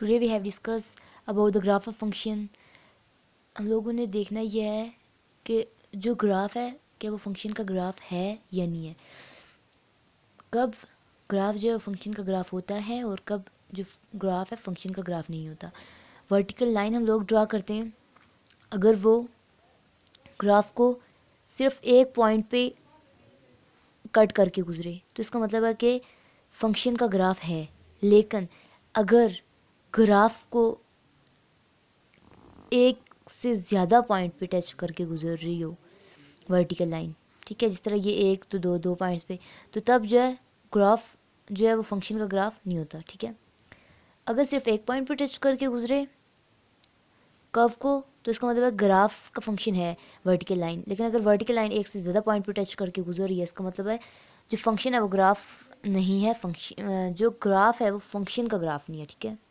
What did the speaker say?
today we have discuss about the graph of function हम लोगों ने देखना यह है कि जो ग्राफ है क्या वो फंक्शन का ग्राफ है या नहीं है कब ग्राफ जो है फंक्शन का ग्राफ होता है और कब जो ग्राफ है फंक्शन का ग्राफ नहीं होता वर्टिकल लाइन हम लोग ड्रा करते हैं अगर वो ग्राफ को सिर्फ एक पॉइंट पे कट करके गुजरे तो इसका मतलब है कि फंक्शन का ग्राफ है लेकिन अगर ग्राफ को एक से ज़्यादा पॉइंट पे टच करके गुजर रही हो वर्टिकल लाइन ठीक है जिस तरह ये एक तो दो दो पॉइंट्स पे तो तब जो है ग्राफ जो है वो फंक्शन का ग्राफ नहीं होता ठीक है अगर सिर्फ एक पॉइंट पे टच करके गुजरे कर्व को तो इसका मतलब है ग्राफ का फंक्शन है वर्टिकल लाइन लेकिन अगर वर्टिकल लाइन एक से ज़्यादा पॉइंट पे टच करके गुजर रही है इसका मतलब है जो फंक्शन है वो ग्राफ नहीं है फंक्शन जो ग्राफ है वो फंक्शन का ग्राफ नहीं है ठीक है